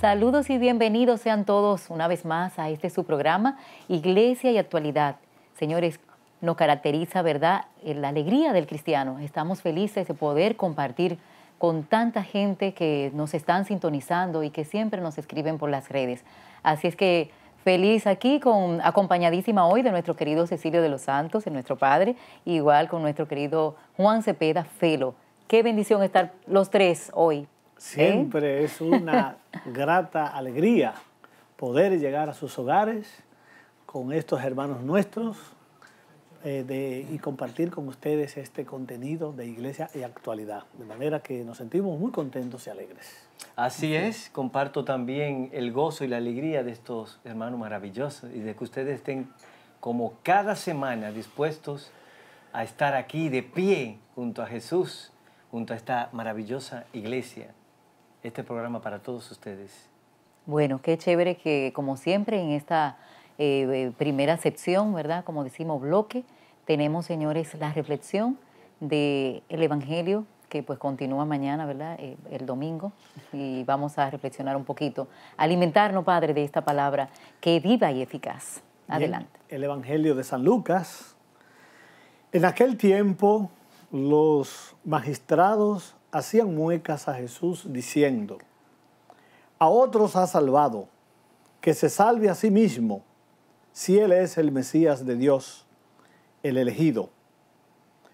Saludos y bienvenidos sean todos una vez más a este su programa, Iglesia y Actualidad. Señores, nos caracteriza, ¿verdad?, eh, la alegría del cristiano. Estamos felices de poder compartir con tanta gente que nos están sintonizando y que siempre nos escriben por las redes. Así es que feliz aquí, con, acompañadísima hoy de nuestro querido Cecilio de los Santos, de nuestro padre, igual con nuestro querido Juan Cepeda Felo. Qué bendición estar los tres hoy Siempre es una grata alegría poder llegar a sus hogares con estos hermanos nuestros eh, y compartir con ustedes este contenido de Iglesia y Actualidad. De manera que nos sentimos muy contentos y alegres. Así es, comparto también el gozo y la alegría de estos hermanos maravillosos y de que ustedes estén como cada semana dispuestos a estar aquí de pie junto a Jesús, junto a esta maravillosa iglesia este programa para todos ustedes. Bueno, qué chévere que como siempre en esta eh, eh, primera sección, ¿verdad? Como decimos, bloque, tenemos, señores, la reflexión del Evangelio que pues continúa mañana, ¿verdad? Eh, el domingo, y vamos a reflexionar un poquito, alimentarnos, Padre, de esta palabra que viva y eficaz. Adelante. el Evangelio de San Lucas. En aquel tiempo, los magistrados hacían muecas a Jesús diciendo, a otros ha salvado, que se salve a sí mismo, si él es el Mesías de Dios, el elegido.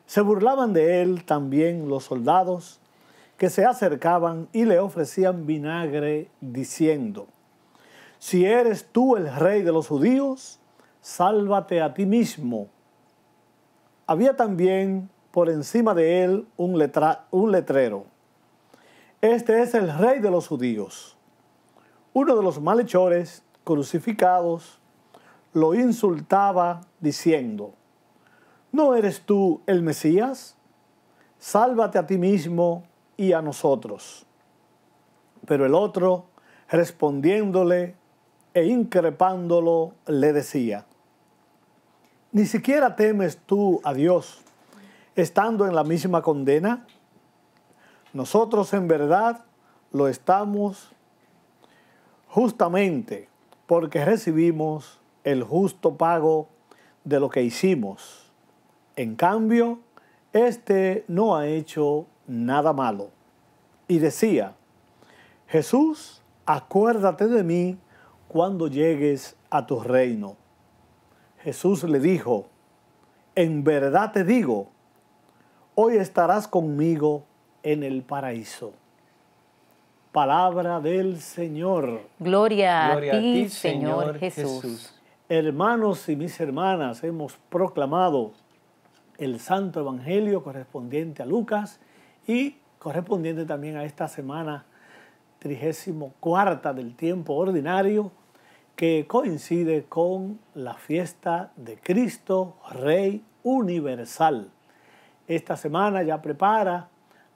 Se burlaban de él también los soldados que se acercaban y le ofrecían vinagre diciendo, si eres tú el rey de los judíos, sálvate a ti mismo. Había también por encima de él un, letra, un letrero. Este es el rey de los judíos. Uno de los malhechores crucificados lo insultaba diciendo, ¿no eres tú el Mesías? Sálvate a ti mismo y a nosotros. Pero el otro, respondiéndole e increpándolo, le decía, ni siquiera temes tú a Dios estando en la misma condena? Nosotros en verdad lo estamos justamente porque recibimos el justo pago de lo que hicimos. En cambio, éste no ha hecho nada malo. Y decía, Jesús, acuérdate de mí cuando llegues a tu reino. Jesús le dijo, en verdad te digo, hoy estarás conmigo en el paraíso. Palabra del Señor. Gloria, a, ti, Señor, Jesús. Hermanos y mis hermanas, hemos proclamado el Santo Evangelio correspondiente a Lucas y correspondiente también a esta semana 34 del tiempo ordinario que coincide con la fiesta de Cristo, Rey Universal esta semana ya prepara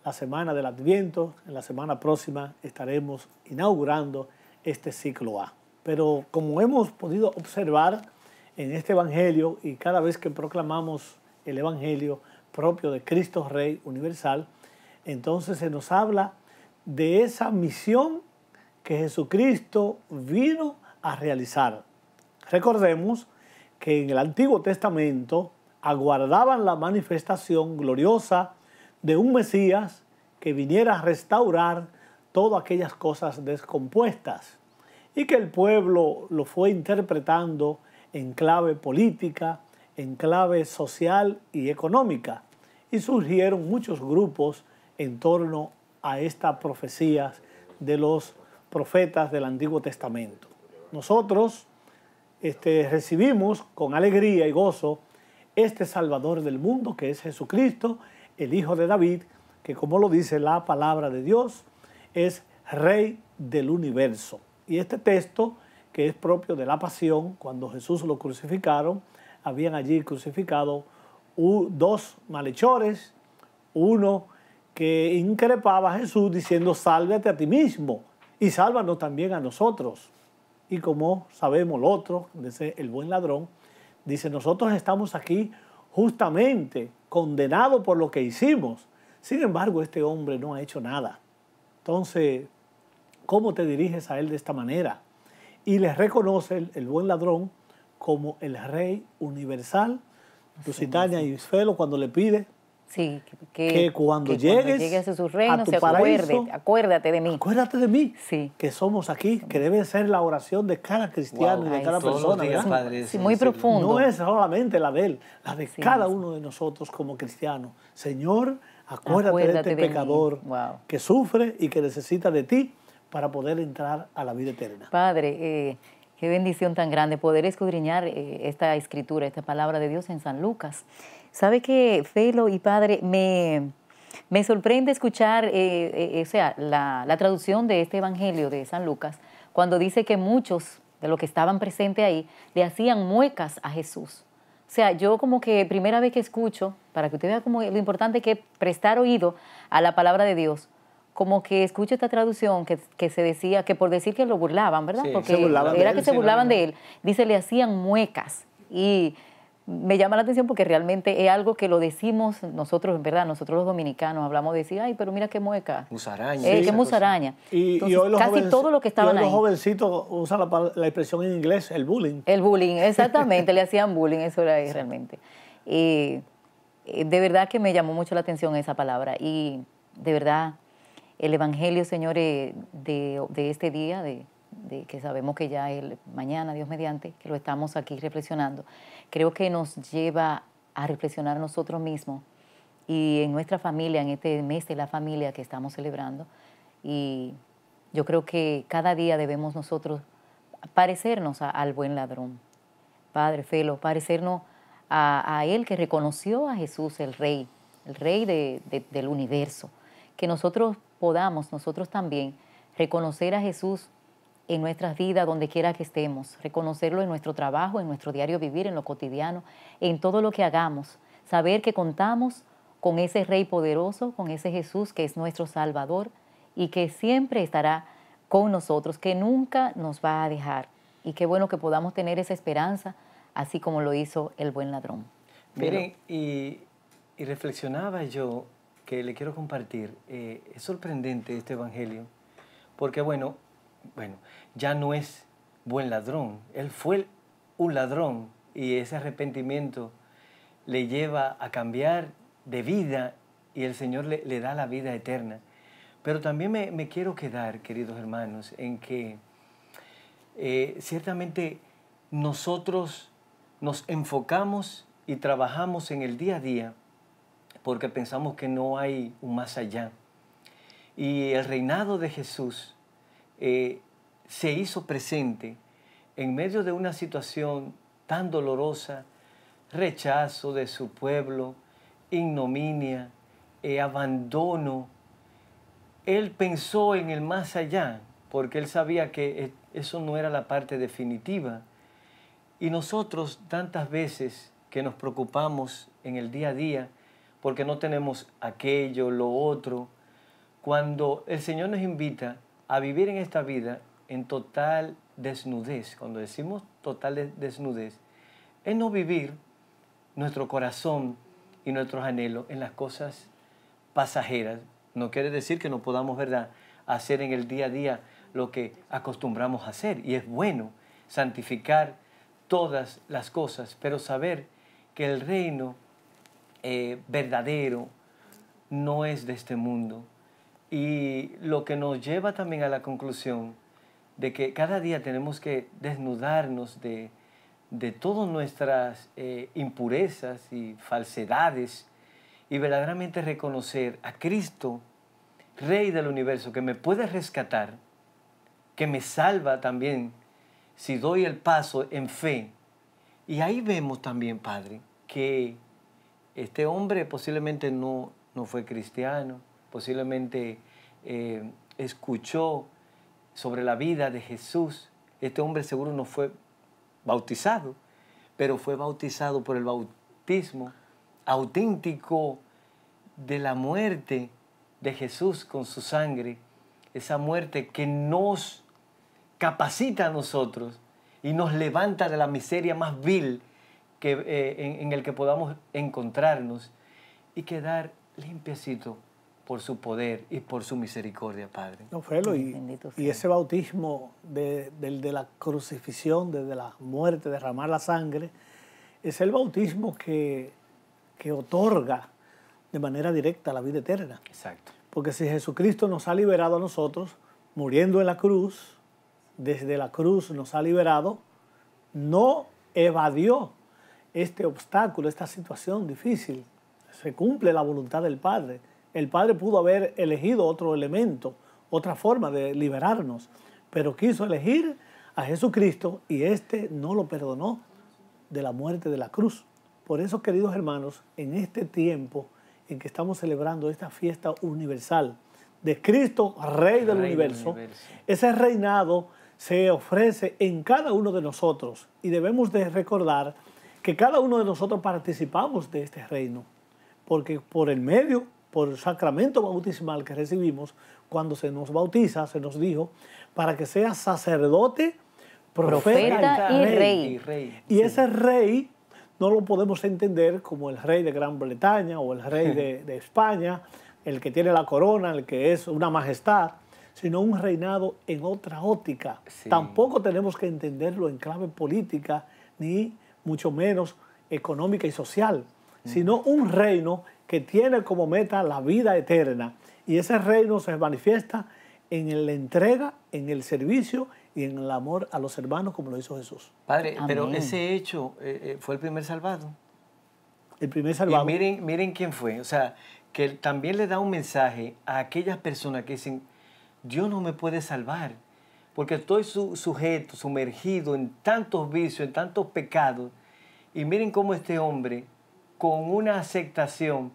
la semana del Adviento. En la semana próxima estaremos inaugurando este ciclo A. Pero como hemos podido observar en este Evangelio y cada vez que proclamamos el Evangelio propio de Cristo Rey Universal, entonces se nos habla de esa misión que Jesucristo vino a realizar. Recordemos que en el Antiguo Testamento aguardaban la manifestación gloriosa de un Mesías que viniera a restaurar todas aquellas cosas descompuestas y que el pueblo lo fue interpretando en clave política, en clave social y económica. Y surgieron muchos grupos en torno a estas profecías de los profetas del Antiguo Testamento. Nosotros este, recibimos con alegría y gozo este Salvador del mundo que es Jesucristo, el Hijo de David, que como lo dice la palabra de Dios, es Rey del universo. Y este texto, que es propio de la pasión, cuando Jesús lo crucificaron, habían allí crucificado dos malhechores, uno que increpaba a Jesús diciendo, sálvate a ti mismo y sálvanos también a nosotros. Y como sabemos, el otro, el buen ladrón, Dice, nosotros estamos aquí justamente condenados por lo que hicimos. Sin embargo, este hombre no ha hecho nada. Entonces, ¿cómo te diriges a él de esta manera? Y les reconoce el, buen ladrón como el rey universal. Lusitania y Isfelo cuando le pide Sí, que, cuando llegues, a su reino, se acuerde, acuérdate de mí. Acuérdate de mí, sí. que somos aquí, que debe ser la oración de cada cristiano y de cada persona. muy profundo. No es solamente la de él, la de cada uno de nosotros como cristianos. Señor, acuérdate, de este pecador que sufre y que necesita de ti para poder entrar a la vida eterna. Padre, eh, qué bendición tan grande poder escudriñar eh, esta escritura, esta palabra de Dios en San Lucas. ¿Sabe qué, Felo y padre? Me, me sorprende escuchar eh, eh, eh, la, traducción de este Evangelio de San Lucas cuando dice que muchos de los que estaban presentes ahí le hacían muecas a Jesús. O sea, yo como que primera vez que escucho, para que usted vea como lo importante que es prestar oído a la palabra de Dios, como que escucho esta traducción que, se decía, que por decir que lo burlaban, ¿verdad? Porque era que se burlaban de él, dice, le hacían muecas. Y me llama la atención porque realmente es algo que lo decimos nosotros, en verdad, nosotros los dominicanos hablamos de decir, ay, pero mira qué mueca. Musaraña. Eh, qué musaraña. Y, hoy casi todo lo que estaban y hoy los jovencitos usan la, la, expresión en inglés, el bullying. El bullying, exactamente, le hacían bullying, eso era realmente. Eh, eh, de verdad que me llamó mucho la atención esa palabra y de verdad el Evangelio, señores, de, este día, de, que sabemos que ya es mañana, Dios mediante, que lo estamos aquí reflexionando creo que nos lleva a reflexionar nosotros mismos y en nuestra familia, en este mes de la familia que estamos celebrando. Y yo creo que cada día debemos nosotros parecernos al buen ladrón, Padre Felo, parecernos a, Él que reconoció a Jesús, el Rey, el Rey del universo. Que nosotros podamos, nosotros también, reconocer a Jesús en nuestras vidas, donde quiera que estemos, reconocerlo en nuestro trabajo, en nuestro diario vivir, en lo cotidiano, en todo lo que hagamos, saber que contamos con ese Rey poderoso, con ese Jesús que es nuestro Salvador y que siempre estará con nosotros, que nunca nos va a dejar. Y qué bueno que podamos tener esa esperanza, así como lo hizo el buen ladrón. Miren, y, reflexionaba yo que le quiero compartir, eh, es sorprendente este Evangelio, porque bueno, bueno, ya no es buen ladrón, él fue un ladrón y ese arrepentimiento le lleva a cambiar de vida y el Señor le, da la vida eterna. Pero también me, quiero quedar, queridos hermanos, en que eh, ciertamente nosotros nos enfocamos y trabajamos en el día a día porque pensamos que no hay un más allá. Y el reinado de Jesús eh, se hizo presente en medio de una situación tan dolorosa, rechazo de su pueblo, ignominia, eh, abandono. Él pensó en el más allá, porque él sabía que e, eso no era la parte definitiva. Y nosotros tantas veces que nos preocupamos en el día a día, porque no tenemos aquello, lo otro, cuando el Señor nos invita a vivir en esta vida en total desnudez. Cuando decimos total desnudez, es no vivir nuestro corazón y nuestros anhelos en las cosas pasajeras. No quiere decir que no podamos, ¿verdad?, hacer en el día a día lo que acostumbramos a hacer. Y es bueno santificar todas las cosas, pero saber que el reino eh, verdadero no es de este mundo. Y lo que nos lleva también a la conclusión de que cada día tenemos que desnudarnos de, todas nuestras eh, impurezas y falsedades y verdaderamente reconocer a Cristo, Rey del universo, que me puede rescatar, que me salva también si doy el paso en fe. Y ahí vemos también, Padre, que este hombre posiblemente no fue cristiano, posiblemente eh, escuchó sobre la vida de Jesús. Este hombre seguro no fue bautizado, pero fue bautizado por el bautismo auténtico de la muerte de Jesús con su sangre, esa muerte que nos capacita a nosotros y nos levanta de la miseria más vil que, eh, en, en el que podamos encontrarnos y quedar limpiecito por su poder y por su misericordia, Padre. No, y, y ese bautismo de, del, de, la crucifixión, de la muerte, derramar la sangre, es el bautismo que, que otorga de manera directa la vida eterna. Exacto. Porque si Jesucristo nos ha liberado a nosotros, muriendo en la cruz, desde la cruz nos ha liberado, no evadió este obstáculo, esta situación difícil. Se cumple la voluntad del Padre el Padre pudo haber elegido otro elemento, otra forma de liberarnos, pero quiso elegir a Jesucristo y éste no lo perdonó de la muerte de la cruz. Por eso, queridos hermanos, en este tiempo en que estamos celebrando esta fiesta universal de Cristo, Rey, del, universo, ese reinado se ofrece en cada uno de nosotros y debemos de recordar que cada uno de nosotros participamos de este reino, porque por el medio por el sacramento bautismal que recibimos cuando se nos bautiza, se nos dijo, para que sea sacerdote, profeta, y, rey. y, ese rey no lo podemos entender como el rey de Gran Bretaña o el rey de, España, el que tiene la corona, el que es una majestad, sino un reinado en otra óptica. Tampoco tenemos que entenderlo en clave política, ni mucho menos económica y social, mm. sino un reino que tiene como meta la vida eterna. Y ese reino se manifiesta en la entrega, en el servicio y en el amor a los hermanos como lo hizo Jesús. Padre, pero ese hecho eh, eh, fue el primer salvado. El primer salvado. Y miren, miren quién fue. O sea, que también le da un mensaje a aquellas personas que dicen, Dios no me puede salvar, porque estoy sujeto, sumergido en tantos vicios, en tantos pecados. Y miren cómo este hombre, con una aceptación,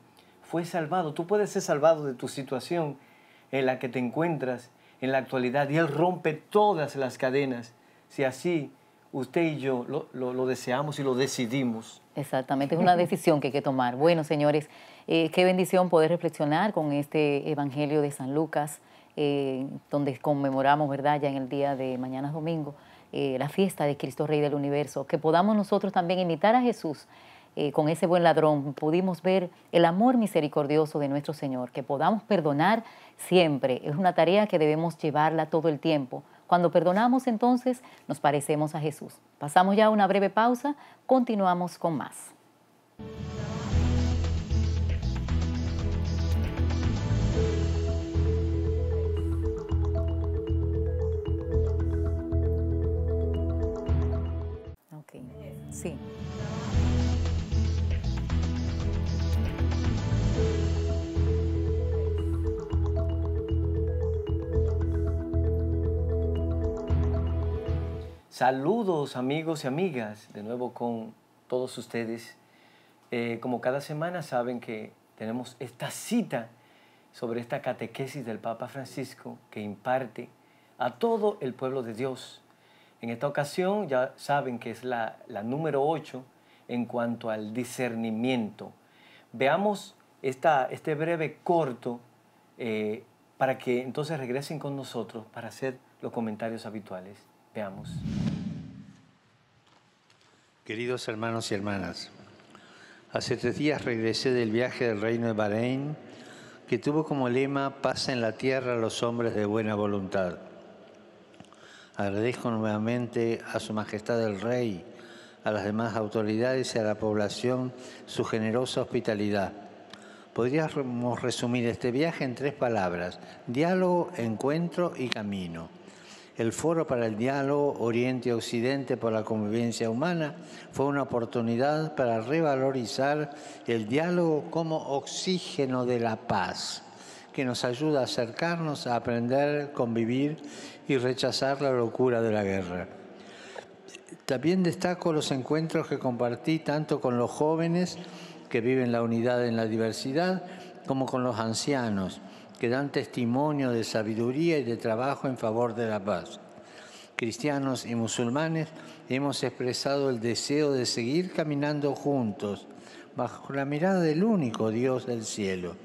salvado. Tú puedes ser salvado de tu situación en la que te encuentras en la actualidad y Él rompe todas las cadenas si así usted y yo lo, deseamos y lo decidimos. Exactamente, es una decisión que hay que tomar. Bueno, señores, eh, qué bendición poder reflexionar con este Evangelio de San Lucas, eh, donde conmemoramos, ¿verdad?, ya en el día de mañana domingo, eh, la fiesta de Cristo Rey del Universo. Que podamos nosotros también imitar a Jesús eh, con ese buen ladrón, pudimos ver el amor misericordioso de nuestro Señor, que podamos perdonar siempre. Es una tarea que debemos llevarla todo el tiempo. Cuando perdonamos entonces nos parecemos a Jesús. Pasamos ya a una breve pausa, continuamos con más. Okay. Sí. Saludos amigos y amigas, de nuevo con todos ustedes. Eh, como cada semana saben que tenemos esta cita sobre esta catequesis del Papa Francisco que imparte a todo el pueblo de Dios. En esta ocasión ya saben que es la, número 8 en cuanto al discernimiento. Veamos esta, este breve corto eh, para que entonces regresen con nosotros para hacer los comentarios habituales. Queridos hermanos y hermanas, hace tres días regresé del viaje del Reino de Bahrein que tuvo como lema Paz en la tierra a los hombres de buena voluntad. Agradezco nuevamente a Su Majestad el Rey, a las demás autoridades y a la población su generosa hospitalidad. Podríamos resumir este viaje en tres palabras, diálogo, encuentro y camino. El Foro para el Diálogo Oriente-Occidente por la Convivencia Humana fue una oportunidad para revalorizar el diálogo como oxígeno de la paz, que nos ayuda a acercarnos, a aprender, convivir y rechazar la locura de la guerra. También destaco los encuentros que compartí tanto con los jóvenes que viven la unidad en la diversidad como con los ancianos que dan testimonio de sabiduría y de trabajo en favor de la paz. Cristianos y musulmanes hemos expresado el deseo de seguir caminando juntos bajo la mirada del único Dios del cielo.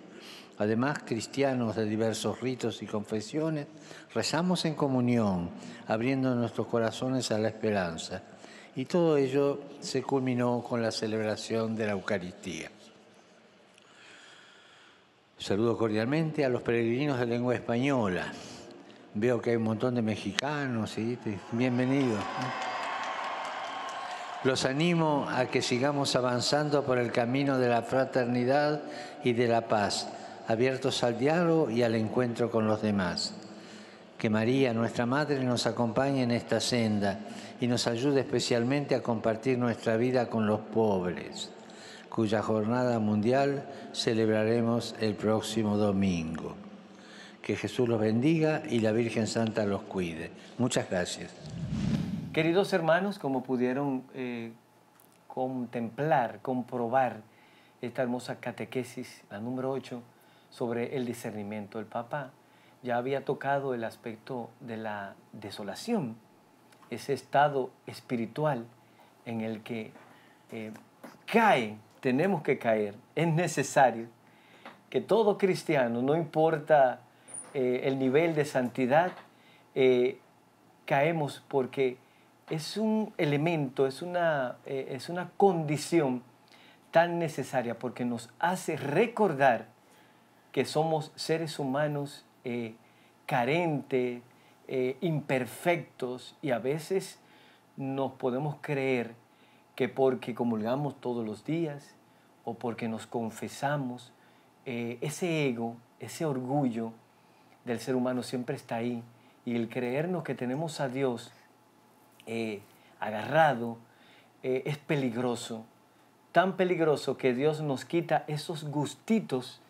Además, cristianos de diversos ritos y confesiones, rezamos en comunión, abriendo nuestros corazones a la esperanza. Y todo ello se culminó con la celebración de la Eucaristía. Saludo cordialmente a los peregrinos de lengua española. Veo que hay un montón de mexicanos, ¿sí? bienvenidos. Los animo a que sigamos avanzando por el camino de la fraternidad y de la paz, abiertos al diálogo y al encuentro con los demás. Que María, nuestra Madre, nos acompañe en esta senda y nos ayude especialmente a compartir nuestra vida con los pobres cuya jornada mundial celebraremos el próximo domingo. Que Jesús los bendiga y la Virgen Santa los cuide. Muchas gracias. Queridos hermanos, como pudieron eh, contemplar, comprobar esta hermosa catequesis, la número 8, sobre el discernimiento del Papa, ya había tocado el aspecto de la desolación, ese estado espiritual en el que eh, cae tenemos que caer. Es necesario que todo cristiano, no importa eh, el nivel de santidad, eh, caemos porque es un elemento, es una, eh, es una condición tan necesaria porque nos hace recordar que somos seres humanos carentes, imperfectos y a veces nos podemos creer que porque comulgamos todos los días o porque nos confesamos, eh, ese ego, ese orgullo del ser humano siempre está ahí. Y el creernos que tenemos a Dios eh, agarrado eh, es peligroso, tan peligroso que Dios nos quita esos gustitos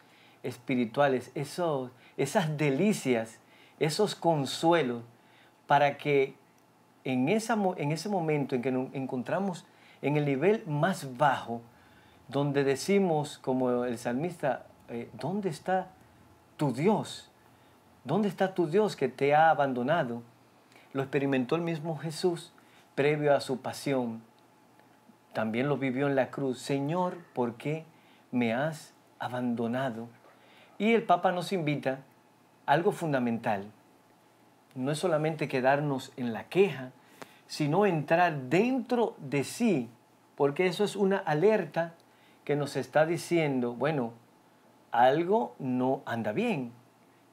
espirituales, esos, esas delicias, esos consuelos, para que en, esa, en ese momento en que nos encontramos en el nivel más bajo, donde decimos, como el salmista, eh, ¿dónde está tu Dios? ¿Dónde está tu Dios que te ha abandonado? Lo experimentó el mismo Jesús previo a su pasión. También lo vivió en la cruz. Señor, ¿por qué me has abandonado? Y el Papa nos invita algo fundamental. No es solamente quedarnos en la queja, sino entrar dentro de sí, porque eso es una alerta que nos está diciendo, bueno, algo no anda bien,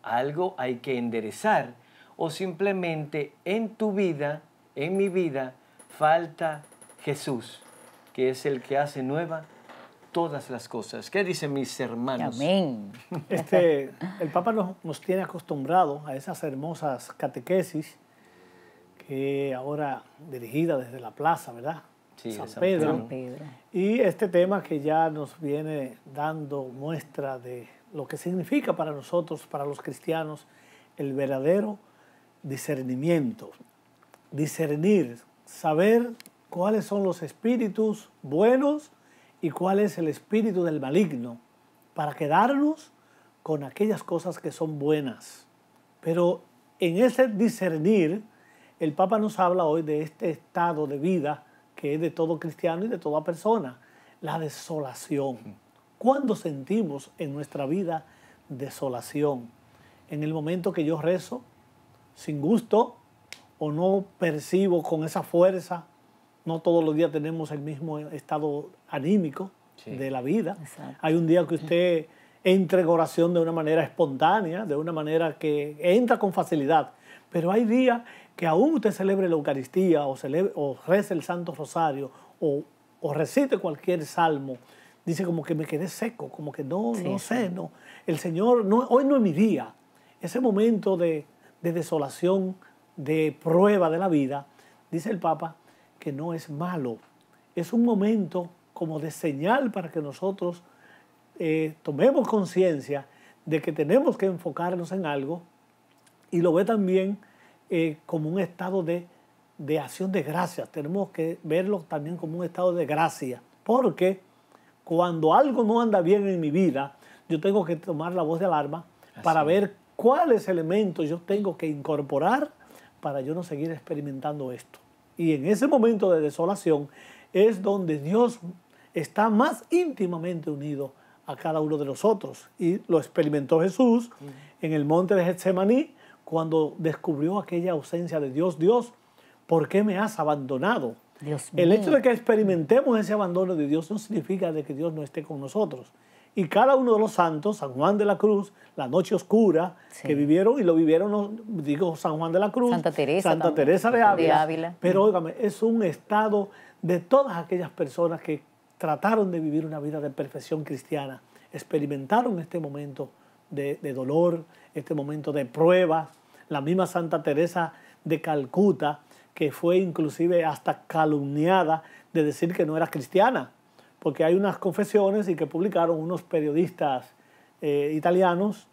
algo hay que enderezar, o simplemente en tu vida, en mi vida, falta Jesús, que es el que hace nueva todas las cosas. ¿Qué dicen mis hermanos? Amén. Este, el Papa nos, nos tiene acostumbrados a esas hermosas catequesis que ahora dirigida desde la plaza, ¿verdad? Sí, San, Pedro. Y este tema que ya nos viene dando muestra de lo que significa para nosotros, para los cristianos, el verdadero discernimiento. Discernir, saber cuáles son los espíritus buenos y cuál es el espíritu del maligno, para quedarnos con aquellas cosas que son buenas. Pero en ese discernir, el Papa nos habla hoy de este estado de vida que es de todo cristiano y de toda persona, la desolación. ¿Cuándo sentimos en nuestra vida desolación? En el momento que yo rezo sin gusto o no percibo con esa fuerza, no todos los días tenemos el mismo estado anímico de la vida. Hay un día que usted entra en oración de una manera espontánea, de una manera que entra con facilidad, pero hay días que aún usted celebre la Eucaristía o, celebre, reza el Santo Rosario o, recite cualquier salmo, dice como que me quedé seco, como que no, no sé, no. El Señor, no, hoy no es mi día. Ese momento de, desolación, de prueba de la vida, dice el Papa, que no es malo. Es un momento como de señal para que nosotros eh, tomemos conciencia de que tenemos que enfocarnos en algo y lo ve también eh, como un estado de, acción de gracias. Tenemos que verlo también como un estado de gracia. Porque cuando algo no anda bien en mi vida, yo tengo que tomar la voz de alarma para ver cuáles elementos yo tengo que incorporar para yo no seguir experimentando esto. Y en ese momento de desolación es donde Dios está más íntimamente unido a cada uno de nosotros. Y lo experimentó Jesús en el monte de Getsemaní, cuando descubrió aquella ausencia de Dios, Dios, ¿por qué me has abandonado? el hecho de que experimentemos ese abandono de Dios no significa de que Dios no esté con nosotros. Y cada uno de los santos, San Juan de la Cruz, la noche oscura, que vivieron y lo vivieron, digo, San Juan de la Cruz, Santa Teresa, de Ávila. Pero óigame, es un estado de todas aquellas personas que trataron de vivir una vida de perfección cristiana, experimentaron este momento de, de dolor, este momento de pruebas. La misma Santa Teresa de Calcuta, que fue inclusive hasta calumniada de decir que no era cristiana, porque hay unas confesiones y que publicaron unos periodistas eh, italianos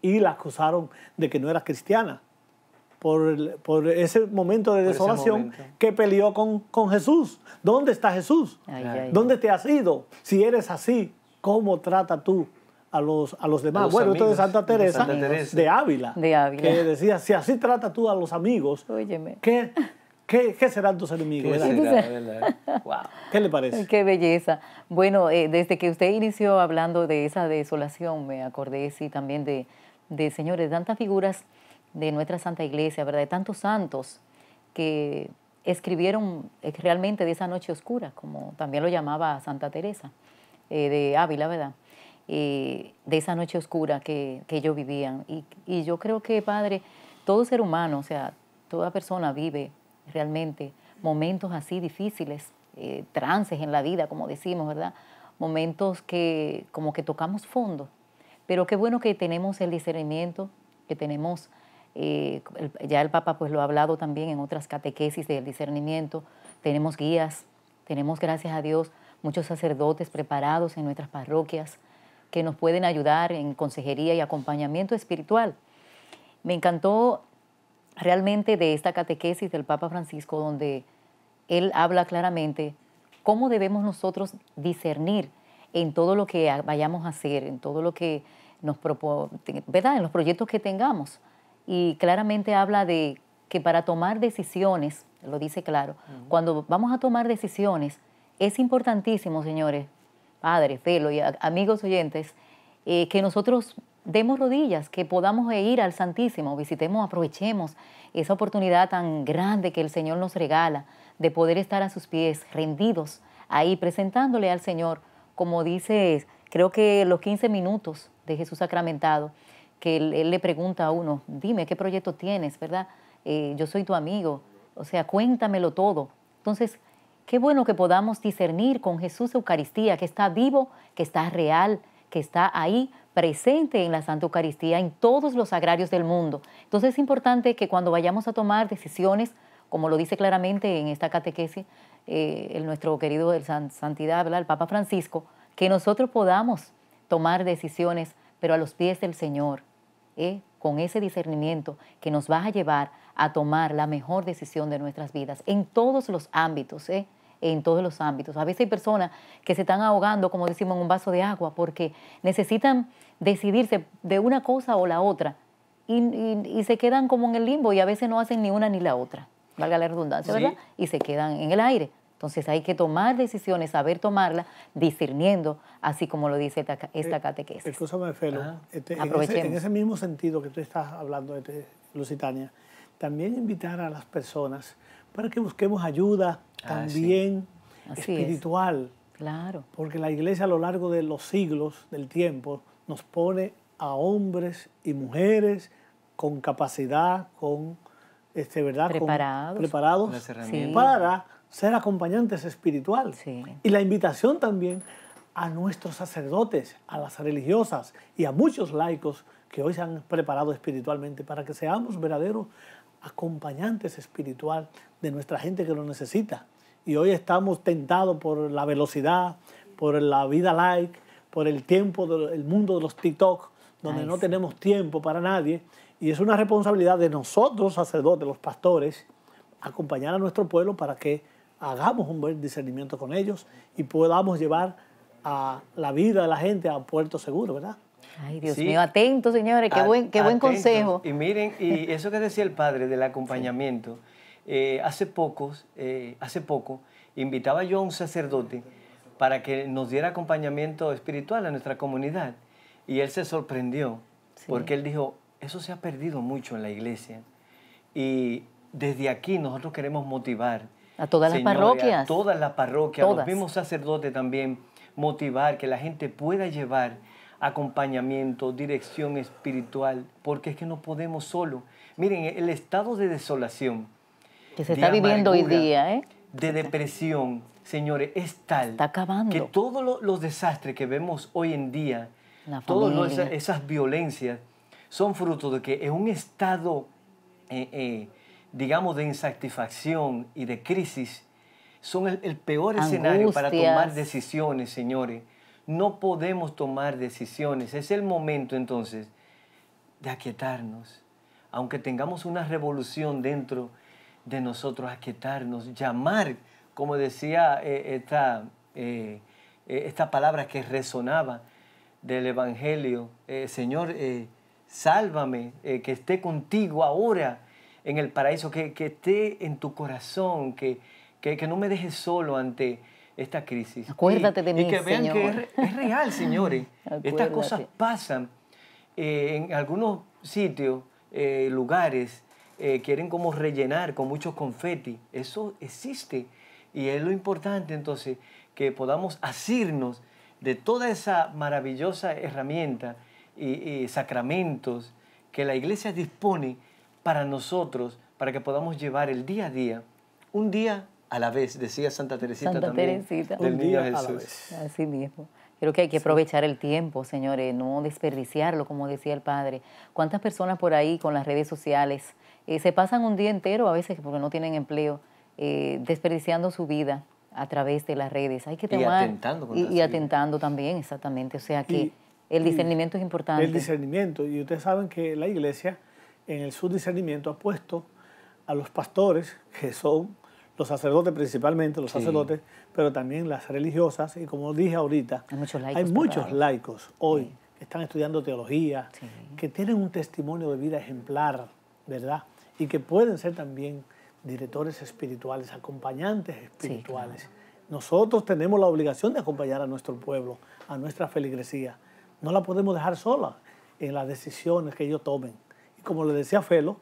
y la acusaron de que no era cristiana por, por ese momento de desolación que peleó con, con, Jesús. ¿Dónde está Jesús? ¿Dónde te has ido? Si eres así, ¿cómo trata tú a los, a los demás. bueno, de Santa Teresa, de, Ávila, de que decía, si así trata tú a los amigos, Óyeme. ¿qué, qué, serán tus enemigos? ¿Qué, le parece? Qué belleza. Bueno, eh, desde que usted inició hablando de esa desolación, me acordé, sí, también de, de señores, tantas figuras de nuestra Santa Iglesia, ¿verdad? De tantos santos que escribieron eh, realmente de esa noche oscura, como también lo llamaba Santa Teresa eh, de Ávila, ¿verdad? de esa noche oscura que, que ellos vivían. Y, y, yo creo que, Padre, todo ser humano, o sea, toda persona vive realmente momentos así difíciles, eh, trances en la vida, como decimos, ¿verdad? Momentos que como que tocamos fondo. Pero qué bueno que tenemos el discernimiento, que tenemos, eh, ya el Papa pues lo ha hablado también en otras catequesis del discernimiento, tenemos guías, tenemos, gracias a Dios, muchos sacerdotes preparados en nuestras parroquias, que nos pueden ayudar en consejería y acompañamiento espiritual. Me encantó realmente de esta catequesis del Papa Francisco, donde él habla claramente cómo debemos nosotros discernir en todo lo que vayamos a hacer, en todo lo que nos ¿verdad? En los proyectos que tengamos. Y claramente habla de que para tomar decisiones, lo dice claro, cuando vamos a tomar decisiones, es importantísimo, señores, padre, Felo y amigos oyentes, eh, que nosotros demos rodillas, que podamos ir al Santísimo, visitemos, aprovechemos esa oportunidad tan grande que el Señor nos regala de poder estar a sus pies, rendidos ahí, presentándole al Señor, como dice, creo que los 15 minutos de Jesús sacramentado, que él, le pregunta a uno, dime qué proyecto tienes, ¿verdad? Eh, yo soy tu amigo, o sea, cuéntamelo todo. Entonces, Qué bueno que podamos discernir con Jesús Eucaristía, que está vivo, que está real, que está ahí presente en la Santa Eucaristía, en todos los agrarios del mundo. Entonces es importante que cuando vayamos a tomar decisiones, como lo dice claramente en esta catequesis eh, nuestro querido del Santidad, el Papa Francisco, que nosotros podamos tomar decisiones, pero a los pies del Señor, ¿eh? con ese discernimiento que nos va a llevar a tomar la mejor decisión de nuestras vidas en todos los ámbitos. ¿eh? en todos los ámbitos. A veces hay personas que se están ahogando, como decimos, en un vaso de agua, porque necesitan decidirse de una cosa o la otra y, se quedan como en el limbo y a veces no hacen ni una ni la otra, valga la redundancia, ¿verdad? Y se quedan en el aire. Entonces hay que tomar decisiones, saber tomarlas, discerniendo, así como lo dice esta, eh, catequesis. escúchame, Felo, ah, este, en, ese, mismo sentido que tú estás hablando, este, Lusitania, también invitar a las personas para que busquemos ayuda, Ah, también espiritual. Claro. Porque la iglesia a lo largo de los siglos, del tiempo, nos pone a hombres y mujeres con capacidad, con este, ¿verdad? preparados, para ser acompañantes espiritual. Y la invitación también a nuestros sacerdotes, a las religiosas y a muchos laicos que hoy se han preparado espiritualmente para que seamos verdaderos acompañantes espiritual de nuestra gente que lo necesita. Y hoy estamos tentados por la velocidad, por la vida like, por el tiempo del mundo de los TikTok, donde no tenemos tiempo para nadie. Y es una responsabilidad de nosotros, sacerdotes, los pastores, acompañar a nuestro pueblo para que hagamos un buen discernimiento con ellos y podamos llevar a la vida de la gente a puerto seguro, ¿verdad? Ay, Dios mío, atento, señores, qué buen, qué buen consejo. Y miren, y eso que decía el padre del acompañamiento, eh, hace, pocos, eh, hace poco invitaba yo a un sacerdote para que nos diera acompañamiento espiritual a nuestra comunidad. Y él se sorprendió porque él dijo, eso se ha perdido mucho en la iglesia. Y desde aquí nosotros queremos motivar. A todas las parroquias. A todas las parroquias, los mismos sacerdotes también, motivar que la gente pueda llevar acompañamiento, dirección espiritual, porque es que no podemos solo. Miren, el estado de desolación que se está viviendo hoy día, ¿eh? de depresión, señores, es tal está acabando. que todos los, desastres que vemos hoy en día, todas esas, violencias, son fruto de que es un estado, eh, eh, digamos, de insatisfacción y de crisis son el, peor escenario para tomar decisiones, señores no podemos tomar decisiones. Es el momento entonces de aquietarnos. Aunque tengamos una revolución dentro de nosotros, aquietarnos, llamar, como decía eh, esta, eh, eh, esta, palabra que resonaba del Evangelio, Señor, sálvame, que esté contigo ahora en el paraíso, que, esté en tu corazón, que, que no me dejes solo ante esta crisis. Acuérdate y, de mí, Y que vean que es, real, señores. Estas cosas pasan eh, en algunos sitios, eh, lugares, eh, quieren como rellenar con muchos confeti. Eso existe. Y es lo importante entonces, que podamos asirnos de toda esa maravillosa herramienta y, y sacramentos que la iglesia dispone para nosotros, para que podamos llevar el día a día, un día a la vez, decía Santa Teresita también. Del día A la vez. Así mismo. Creo que hay que aprovechar el tiempo, señores, no desperdiciarlo, como decía el padre. ¿Cuántas personas por ahí con las redes sociales eh, se pasan un día entero a veces porque no tienen empleo, eh, desperdiciando su vida a través de las redes? Hay que tomar. Y atentando. Y, y atentando también, exactamente. O sea que el discernimiento es importante. El discernimiento. Y ustedes saben que la iglesia, en el, subdiscernimiento ha puesto a los pastores, que son los sacerdotes principalmente, los sacerdotes, pero también las religiosas, y como dije ahorita, hay muchos laicos, hoy que están estudiando teología, que tienen un testimonio de vida ejemplar, ¿verdad? Y que pueden ser también directores espirituales, acompañantes espirituales. Nosotros tenemos la obligación de acompañar a nuestro pueblo, a nuestra feligresía. No la podemos dejar sola en las decisiones que ellos tomen. Y como le decía Felo,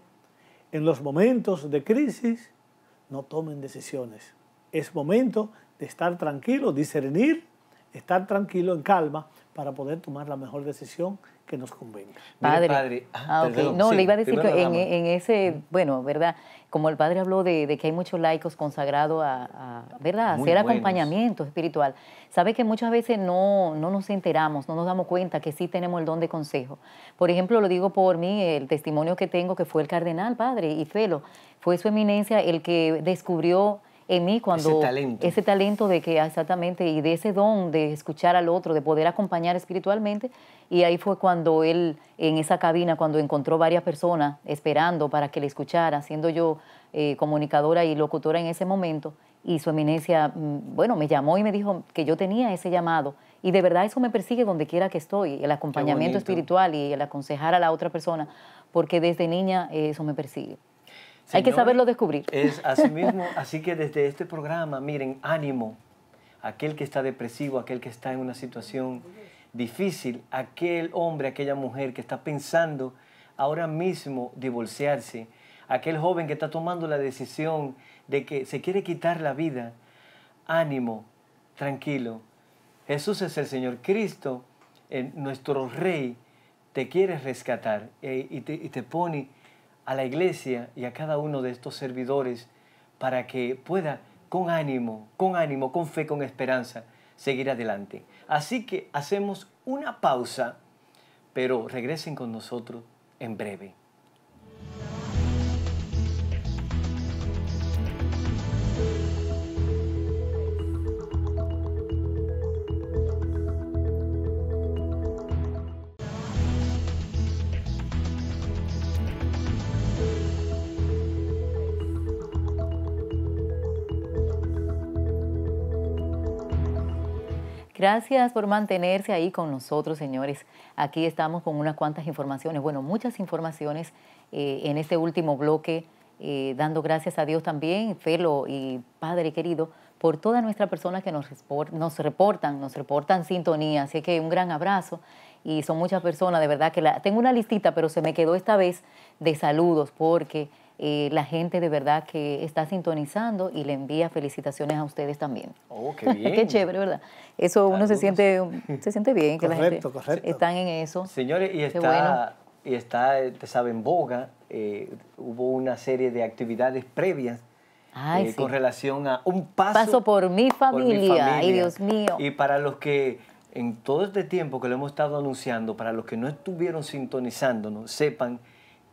en los momentos de crisis, no tomen decisiones. Es momento de estar tranquilo, discernir, estar tranquilo, en calma, para poder tomar la mejor decisión que nos convenga. Padre. Ah, ah, no, le iba a decir que e, en, ese, bueno, ¿verdad? Como el padre habló de, que hay muchos laicos consagrados a, ¿verdad? hacer acompañamiento espiritual. Sabe que muchas veces no, no nos enteramos, no nos damos cuenta que sí tenemos el don de consejo. Por ejemplo, lo digo por mí, el testimonio que tengo que fue el cardenal, padre, y Felo. Fue su eminencia el que descubrió en mí cuando ese talento. ese talento de que exactamente y de ese don de escuchar al otro, de poder acompañar espiritualmente y ahí fue cuando él en esa cabina cuando encontró varias personas esperando para que le escuchara, siendo yo eh, comunicadora y locutora en ese momento y su eminencia mm, bueno, me llamó y me dijo que yo tenía ese llamado y de verdad eso me persigue donde quiera que estoy, el acompañamiento espiritual y el aconsejar a la otra persona, porque desde niña eso me persigue. Hay que saberlo descubrir. Es así mismo. Así que desde este programa, miren, ánimo. Aquel que está depresivo, aquel que está en una situación difícil, aquel hombre, aquella mujer que está pensando ahora mismo divorciarse, aquel joven que está tomando la decisión de que se quiere quitar la vida, ánimo, tranquilo. Jesús es el Señor. Cristo, nuestro Rey, te quiere rescatar eh, y te pone a la iglesia y a cada uno de estos servidores para que pueda con ánimo, con ánimo, con fe, con esperanza, seguir adelante. Así que hacemos una pausa, pero regresen con nosotros en breve. Gracias por mantenerse ahí con nosotros, señores. Aquí estamos con unas cuantas informaciones, bueno, muchas informaciones eh, en este último bloque, eh, dando gracias a Dios también, Felo y Padre querido, por toda nuestra persona que nos, nos reportan, nos reportan sintonía. Así que un gran abrazo y son muchas personas, de verdad que la, tengo una listita, pero se me quedó esta vez de saludos porque la gente de verdad que está sintonizando y le envía felicitaciones a ustedes también. Oh, qué bien. qué chévere, ¿verdad? Eso uno se siente, se siente bien que la gente correcto. están en eso. Señores, y está, y está, te sabe, en boga, eh, hubo una serie de actividades previas eh, con relación a un paso, paso por, mi familia. por mi familia. Ay, Dios mío. Y para los que en todo este tiempo que lo hemos estado anunciando, para los que no estuvieron sintonizándonos, sepan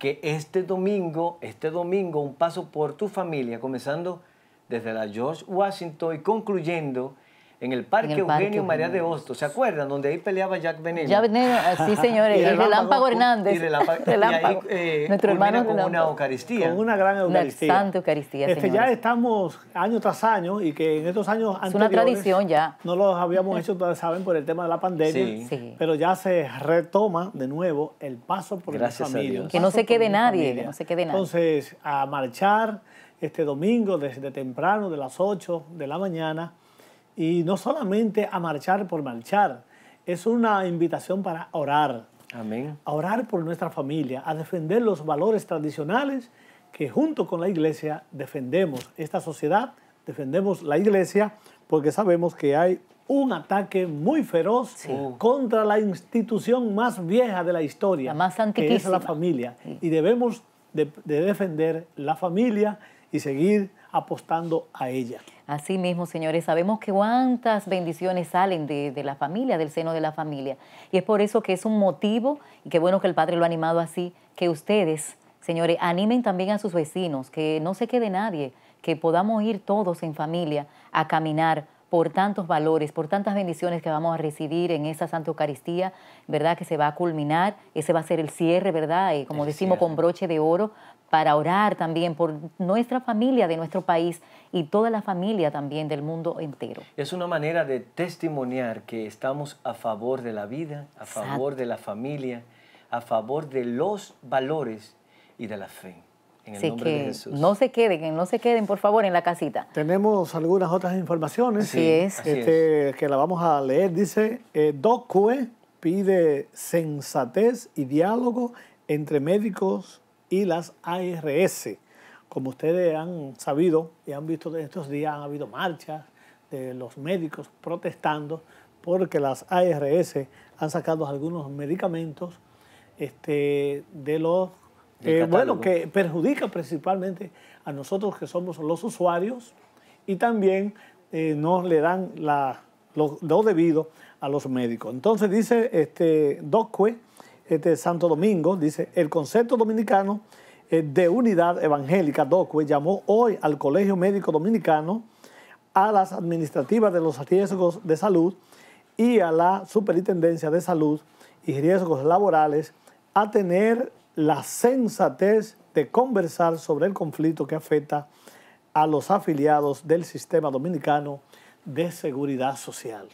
que este domingo, este domingo, un paso por tu familia, comenzando desde la George Washington y concluyendo en el Parque, Eugenio, María de Hostos. ¿Se acuerdan? Donde ahí peleaba Jack Veneno. Jack Veneno, ah, sí, señores. y, Relámpago Hernández. Y Relámpago. ahí, eh, Nuestro hermano con una Eucaristía. Con una gran Eucaristía. Una Eucaristía, Ya estamos año tras año y que en estos años anteriores... Es una tradición ya. No los habíamos hecho, ustedes saben, por el tema de la pandemia. Sí. Pero ya se retoma de nuevo el paso por Gracias la familia. Que no se quede nadie, que no se quede nadie. Entonces, a marchar este domingo desde temprano, de las 8 de la mañana y no solamente a marchar por marchar, es una invitación para orar. Amén. A orar por nuestra familia, a defender los valores tradicionales que junto con la iglesia defendemos esta sociedad, defendemos la iglesia, porque sabemos que hay un ataque muy feroz uh. contra la institución más vieja de la historia, la más que es la familia. Y debemos de, de defender la familia y seguir apostando a ella. Así mismo, señores, sabemos que cuántas bendiciones salen de, la familia, del seno de la familia. Y es por eso que es un motivo, y qué bueno que el Padre lo ha animado así, que ustedes, señores, animen también a sus vecinos, que no se quede nadie, que podamos ir todos en familia a caminar por tantos valores, por tantas bendiciones que vamos a recibir en esa Santa Eucaristía, ¿verdad? Que se va a culminar, ese va a ser el cierre, ¿verdad? Y eh, como decimos, con broche de oro para orar también por nuestra familia de nuestro país y toda la familia también del mundo entero. Es una manera de testimoniar que estamos a favor de la vida, a favor de la familia, a favor de los valores y de la fe. En el Así nombre que de Jesús. No se queden, no se queden, por favor, en la casita. Tenemos algunas otras informaciones. Este, es. Que la vamos a leer. Dice, eh, Docue pide sensatez y diálogo entre médicos y las ARS. Como ustedes han sabido y han visto de estos días, han habido marchas de los médicos protestando porque las ARS han sacado algunos medicamentos este, de los eh, bueno, que perjudica principalmente a nosotros que somos los usuarios y también nos eh, no le dan la, lo, debido a los médicos. Entonces dice este, Docque este, Santo Domingo, dice, el concepto dominicano eh, de unidad evangélica, DOCUE, llamó hoy al Colegio Médico Dominicano, a las administrativas de los riesgos de salud y a la Superintendencia de Salud y Riesgos Laborales a tener la sensatez de conversar sobre el conflicto que afecta a los afiliados del sistema dominicano de seguridad social.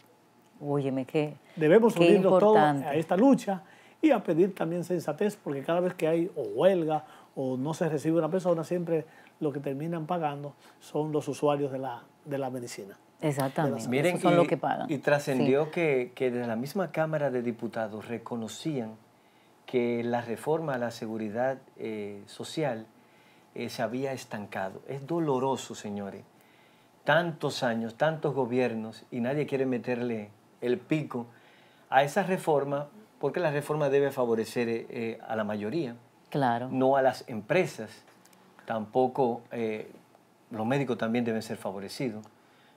Óyeme, que Debemos unirnos todos a esta lucha y a pedir también sensatez, porque cada vez que hay o huelga o no se recibe una persona, siempre lo que terminan pagando son los usuarios de la, de la medicina. Exactamente. Miren, son lo que pagan. Y trascendió que, que desde la misma Cámara de Diputados reconocían que la reforma a la seguridad eh, social eh, se había estancado. Es doloroso, señores. Tantos años, tantos gobiernos y nadie quiere meterle el pico a esa reforma porque la reforma debe favorecer eh, eh, a la mayoría, no a las empresas. Tampoco eh, los médicos también deben ser favorecidos,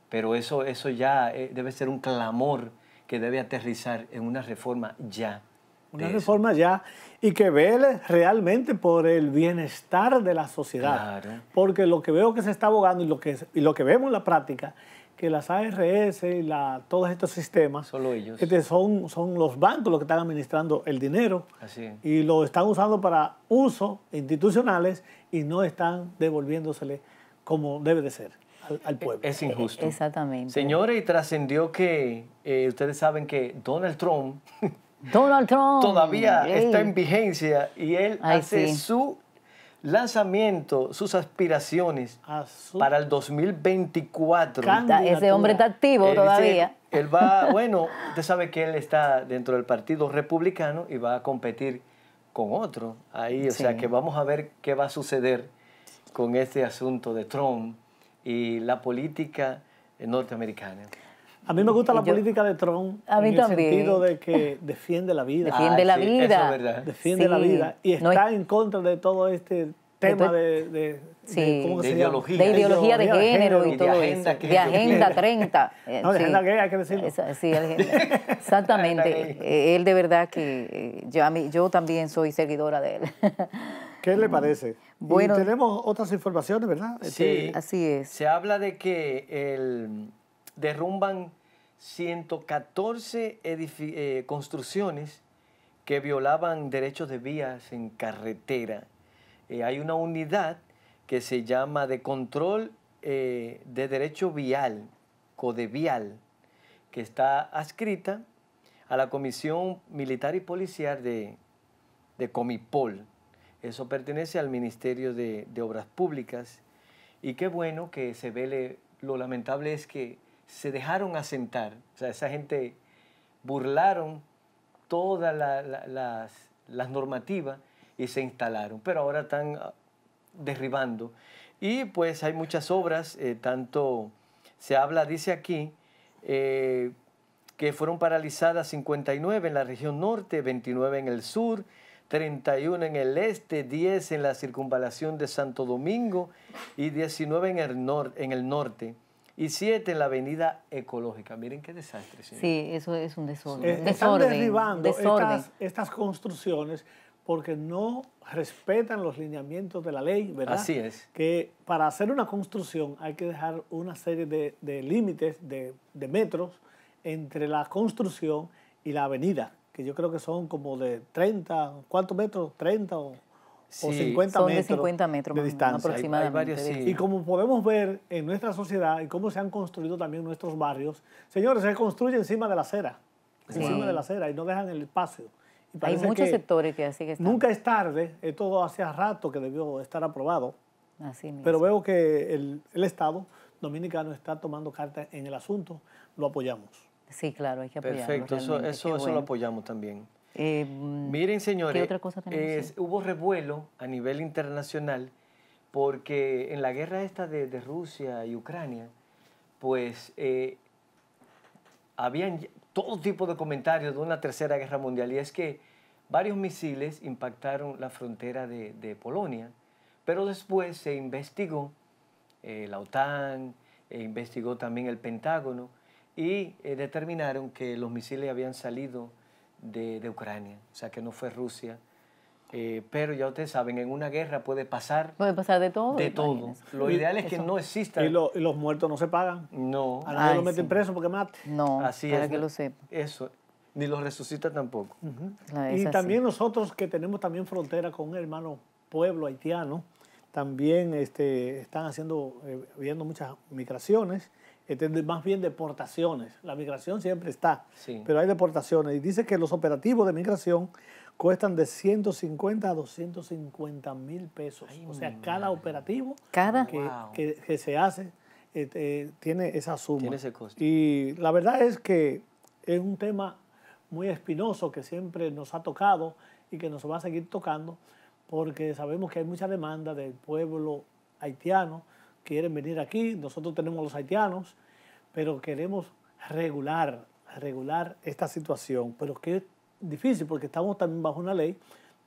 pero eso, eso ya debe ser un clamor que debe aterrizar en una reforma ya. Una reforma ya y que vele realmente por el bienestar de la sociedad. Porque lo que veo que se está abogando y lo que, y lo que vemos en la práctica que las ARS y la, todos estos sistemas Solo este, son, son los bancos los que están administrando el dinero y lo están usando para usos institucionales y no están devolviéndosele como debe de ser al, pueblo. Es injusto. Exactamente. Señores, y trascendió que eh, ustedes saben que Donald Trump Todavía está en vigencia y él hace su lanzamiento, sus aspiraciones para el 2024. ese hombre está activo todavía. él va, bueno, usted sabe que él está dentro del Partido Republicano y va a competir con otro ahí, o sea que vamos a ver qué va a suceder con este asunto de Trump y la política norteamericana. A mí me gusta la política de Trump. A mí en el sentido de que defiende la vida. Defiende la ah, vida. Defiende la vida. Y está en contra de todo este tema de, sí. ideología. De ideología de, género, y todo eso. De agenda 30. Eh, no, de agenda gay hay que decirlo. sí, exactamente. Eh, él de verdad que eh, yo, mí, yo también soy seguidora de él. ¿Qué le parece? Bueno, y tenemos otras informaciones, ¿verdad? Sí, así es. Se habla de que el derrumban 114 eh, construcciones que violaban derechos de vías en carretera. Eh, hay una unidad que se llama de control eh, de derecho vial, codevial, que está adscrita a la Comisión Militar y Policial de, Comipol. Eso pertenece al Ministerio de Obras Públicas. Y qué bueno que se vele, lo lamentable es que se dejaron asentar. O sea, esa gente burlaron todas las, normativas y se instalaron. Pero ahora están ah, derribando. Y pues hay muchas obras, eh, tanto se habla, dice aquí, eh, que fueron paralizadas 59 en la región norte, 29 en el sur, 31 en el este, 10 en la circunvalación de Santo Domingo y 19 en el norte y siete en la avenida ecológica. Miren qué desastre. Sí, eso es un desorden. Eh, están derribando Estas, construcciones porque no respetan los lineamientos de la ley, ¿verdad? Así es. Que para hacer una construcción hay que dejar una serie de, límites, de, de metros, entre la construcción y la avenida, que yo creo que son como de 30, ¿cuántos metros? 30 o... 50 son de 50 metros de distancia. aproximadamente. Y como podemos ver en nuestra sociedad y cómo se han construido también nuestros barrios, señores, se construye encima de la acera, encima de la acera y no dejan el espacio. hay muchos sectores que así que están. Nunca es tarde, eh, todo hace rato que debió estar aprobado. Pero veo que el, Estado dominicano está tomando carta en el asunto, lo apoyamos. Sí, claro, hay que apoyarlo. Perfecto, eso, eso, eso lo apoyamos también. Em, Miren, señores, hubo revuelo a nivel internacional porque en la guerra esta de, Rusia y Ucrania, pues eh, habían todo tipo de comentarios de una tercera guerra mundial y es que varios misiles impactaron la frontera de, Polonia, pero después se investigó eh, la OTAN, e investigó también el Pentágono y eh, determinaron que los misiles habían salido de, de Ucrania, o sea que no fue Rusia. Eh, pero ya ustedes saben, en una guerra puede pasar... Puede pasar de todo. De todo. Lo ideal es que no exista... Y, los muertos no se pagan. No. A nadie lo meten preso porque mate. No, para que lo sepa. Eso. Ni los resucita tampoco. y también nosotros que tenemos también frontera con un hermano pueblo haitiano, también este, están haciendo, eh, viendo muchas migraciones más bien deportaciones. La migración siempre está, pero hay deportaciones. Y dice que los operativos de migración cuestan de 150 a 250 mil pesos. o sea, cada operativo Que, se hace este, tiene esa suma. ese costo. Y la verdad es que es un tema muy espinoso que siempre nos ha tocado y que nos va a seguir tocando porque sabemos que hay mucha demanda del pueblo haitiano quieren venir aquí, nosotros tenemos los haitianos, pero queremos regular, regular esta situación. Pero que es difícil porque estamos también bajo una ley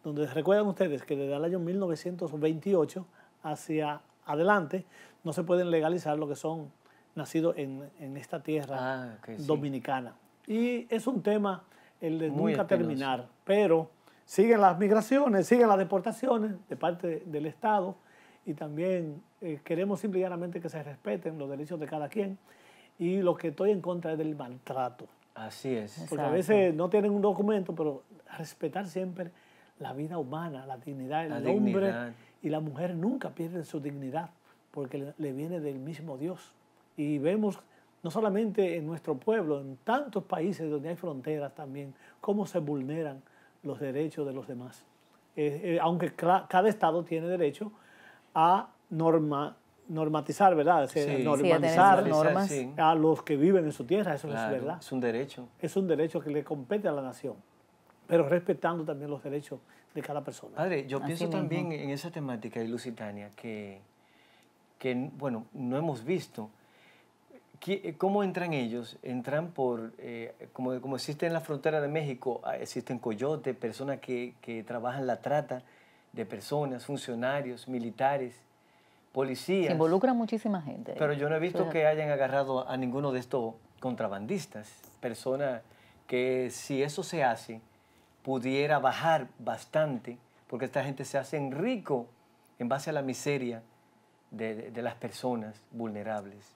donde recuerdan ustedes que desde el año 1928 hacia adelante no se pueden legalizar lo que son nacidos en, esta tierra ah, dominicana. Y es un tema el de nunca terminar, pero siguen las migraciones, siguen las deportaciones de parte del Estado y también eh, queremos simple y llanamente que se respeten los derechos de cada quien y lo que estoy en contra es del maltrato. Así es. Porque a veces no tienen un documento, pero respetar siempre la vida humana, la dignidad. del hombre y la mujer nunca pierden su dignidad porque le viene del mismo Dios. Y vemos no solamente en nuestro pueblo, en tantos países donde hay fronteras también, cómo se vulneran los derechos de los demás. Eh, eh, aunque cada estado tiene derecho a norma, normatizar, ¿verdad? Normalizar a los que viven en su tierra, eso es verdad. Es un derecho. Es un derecho que le compete a la nación, pero respetando también los derechos de cada persona. Padre, yo pienso también en esa temática de Lusitania que, bueno, no hemos visto. ¿Cómo entran ellos? Entran por, eh, como, como, existe en la frontera de México, ah, existen coyotes, personas que, que trabajan la trata de personas, funcionarios, militares policías. Se involucra muchísima gente. Pero yo no he visto que hayan agarrado a ninguno de estos contrabandistas, personas que si eso se hace, pudiera bajar bastante, porque esta gente se hace rico en base a la miseria de, las personas vulnerables.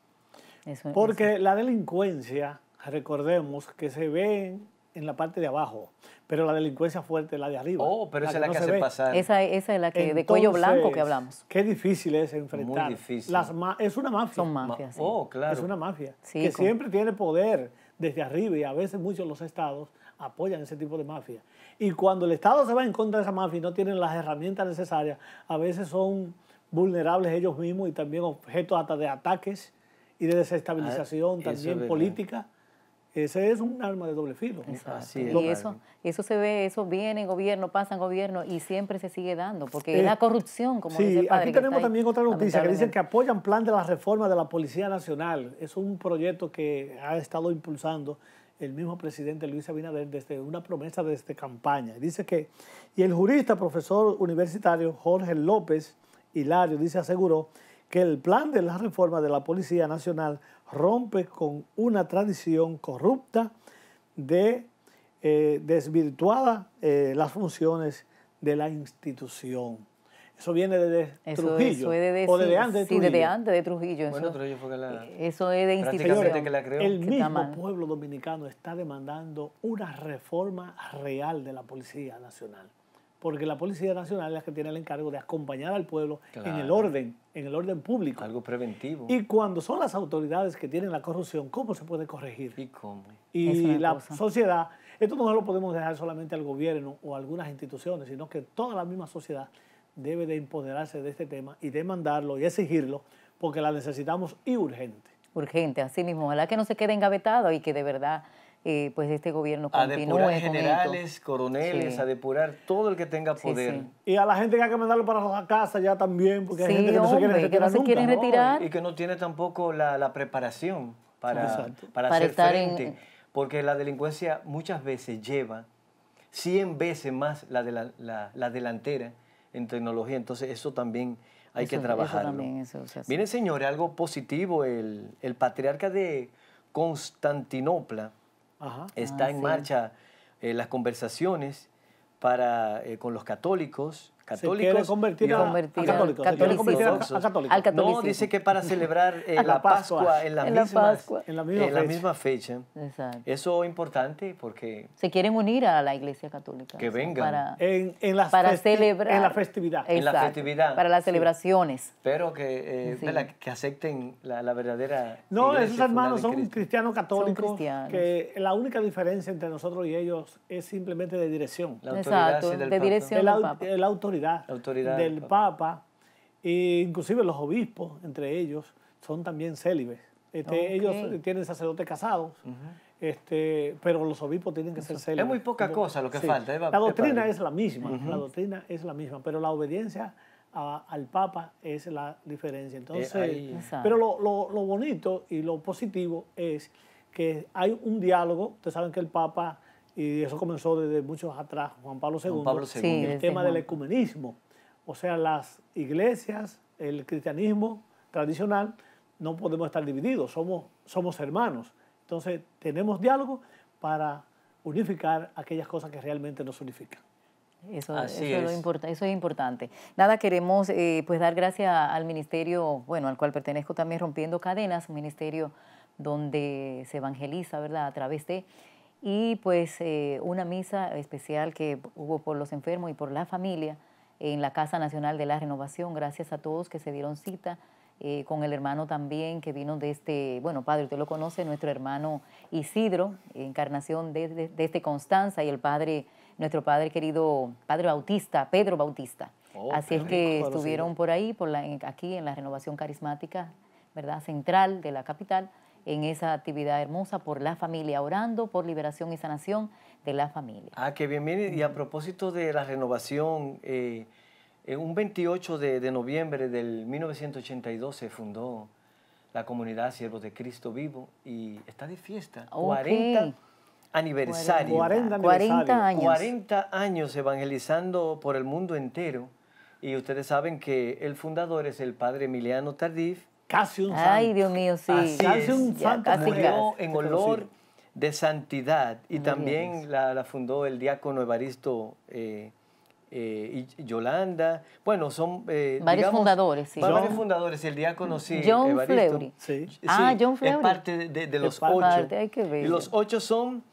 porque la delincuencia, recordemos que se ve en la parte de abajo, pero la delincuencia fuerte es la de arriba. Oh, pero esa es la que, se hace Esa, es la que de cuello blanco que hablamos. Qué difícil es enfrentar. Muy difícil. es una mafia. Son mafias. Oh, claro. Es una mafia que siempre tiene poder desde arriba y a veces muchos los estados apoyan ese tipo de mafia. Y cuando el Estado se va en contra de esa mafia y no tienen las herramientas necesarias, a veces son vulnerables ellos mismos y también objeto hasta de ataques y de desestabilización, ah, también política. Ese es un arma de doble filo. Y eso, eso se ve, eso viene en gobierno, pasa en gobierno y siempre se sigue dando, porque es eh, la corrupción, como dice el padre, Aquí tenemos también otra noticia que dicen que apoyan plan de la reforma de la Policía Nacional. Es un proyecto que ha estado impulsando el mismo presidente Luis Abinader desde una promesa desde campaña. Dice que, y el jurista profesor universitario Jorge López Hilario dice, aseguró que el plan de la reforma de la Policía Nacional rompe con una tradición corrupta de eh, desvirtuada eh, las funciones de la institución. Eso viene de Trujillo. de o antes de Sí, antes de Trujillo. Bueno, Trujillo fue la, eh, eso es de institución. El mismo pueblo dominicano está demandando una reforma real de la Policía Nacional porque la Policía Nacional es la que tiene el encargo de acompañar al pueblo en el orden, en el orden público. Algo preventivo. Y cuando son las autoridades que tienen la corrupción, ¿cómo se puede corregir? Y cómo. Y la sociedad, esto no lo podemos dejar solamente al gobierno o a algunas instituciones, sino que toda la misma sociedad debe de empoderarse de este tema y demandarlo y exigirlo, porque la necesitamos y urgente. Urgente, así mismo. Ojalá que no se quede engavetado y que de verdad pues este gobierno continúe a depurar generales, coroneles, a depurar todo el que tenga poder. Y a la gente que hay que mandarlo para la casa ya también, porque que no se quiere retirar. y que no tiene tampoco la, preparación para, para, hacer frente. Porque la delincuencia muchas veces lleva 100 veces más la, de la, delantera en tecnología. Entonces eso también hay que trabajarlo. Miren, señores, algo positivo. El, el patriarca de Constantinopla, Está ah, en marcha eh, las conversaciones para, eh, con los católicos católicos. Se quiere convertir al a, católicos. católicos. No, dice que para celebrar eh, la, Pascua, en, la, misma, En la misma, fecha. Exacto. Eso es importante porque... Se quieren unir a la Iglesia Católica. Que vengan. Para, en, en celebrar. En la festividad. en la festividad. Para las celebraciones. Pero que, eh, que acepten la, verdadera... No, esos hermanos son cristianos católicos. Son cristianos. Que la única diferencia entre nosotros y ellos es simplemente de dirección. La autoridad Exacto, de dirección del Papa. La autoridad autoridad, del, Papa, e inclusive los obispos, entre ellos, son también célibes. Este, ellos tienen sacerdotes casados, este, pero los obispos tienen que ser célibes. Es muy poca cosa lo que falta. La doctrina es la misma, la doctrina es la misma, pero la obediencia al Papa es la diferencia. Eh, Entonces, pero lo, lo, lo bonito y lo positivo es que hay un diálogo. Ustedes saben que el Papa y eso comenzó desde muchos atrás, Juan Pablo II, Juan el tema del ecumenismo. O sea, las iglesias, el cristianismo tradicional, no podemos estar divididos, somos, somos hermanos. Entonces, tenemos diálogo para unificar aquellas cosas que realmente nos unifican. Eso, es. Lo eso, es importante. Nada, queremos eh, pues dar gracias al ministerio, bueno, al cual pertenezco también, Rompiendo Cadenas, un ministerio donde se evangeliza, ¿verdad?, a través de y pues eh, una misa especial que hubo por los enfermos y por la familia en la Casa Nacional de la Renovación. Gracias a todos que se dieron cita. Eh, con el hermano también que vino de este, bueno, padre, usted lo conoce, nuestro hermano Isidro, encarnación de, este Constanza, y el padre, nuestro padre querido, padre Bautista, Pedro Bautista. Oh, Así es que estuvieron por ahí, por aquí en la renovación carismática, ¿verdad? Central de la capital en esa actividad hermosa por la familia, orando por liberación y sanación de la familia. Ah, qué bien, mire, y a propósito de la renovación, eh, eh, un 28 de, noviembre del 1982 se fundó la comunidad Siervos de Cristo Vivo y está de fiesta, 40 aniversario. 40, 40 años. 40 años evangelizando por el mundo entero. Y ustedes saben que el fundador es el padre Emiliano Tardif, casi un santo. Ay, Dios mío, sí. casi un santo murió en este olor de santidad y también la, fundó el diácono Evaristo eh, eh, y Yolanda. Bueno, son eh, varios fundadores, sí. varios fundadores, el diácono sí. John Fleury. Sí. Ah, John Fleury. Es parte de, los ocho. los ocho son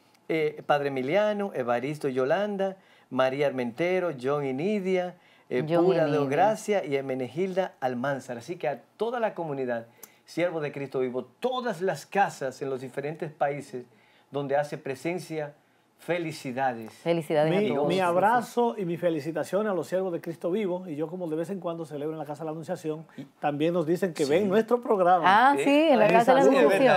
Padre Emiliano, Evaristo y Yolanda, María Armentero, John y Nidia. Eh, Pura de Gracia y Menegilda Almanzar. Así que a toda la comunidad, siervos de Cristo vivo, todas las casas en los diferentes países donde hace presencia, felicidades. Felicidades mi, Mi abrazo y mi felicitación a los siervos de Cristo Vivo. Y yo, como de vez en cuando celebro en la Casa de la Anunciación, también nos dicen que ven nuestro programa. Ah, sí, en la eh, Casa de la Anunciación.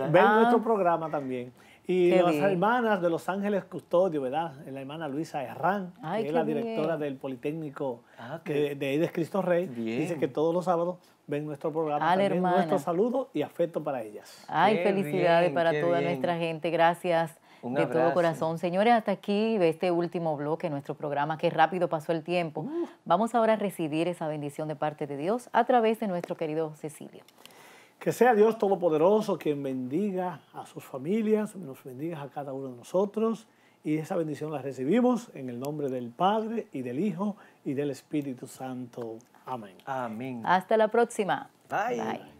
Ah. Ven nuestro programa también. Y las hermanas de Los Ángeles Custodio, ¿verdad? La hermana Luisa Herrán, que es la directora del Politécnico ah, de, de, Cristo Rey, dice que todos los sábados ven nuestro programa. Ah, también nuestro saludo y afecto para ellas. Ay, felicidades para toda nuestra gente. Gracias. de todo corazón. Señores, hasta aquí este último bloque de nuestro programa. que rápido pasó el tiempo. Uh. Vamos ahora a recibir esa bendición de parte de Dios a través de nuestro querido Cecilio. Que sea Dios Todopoderoso quien bendiga a sus familias, nos bendiga a cada uno de nosotros y esa bendición la recibimos en el nombre del Padre y del Hijo y del Espíritu Santo. Amén. Amén. Hasta la próxima. Bye. Bye.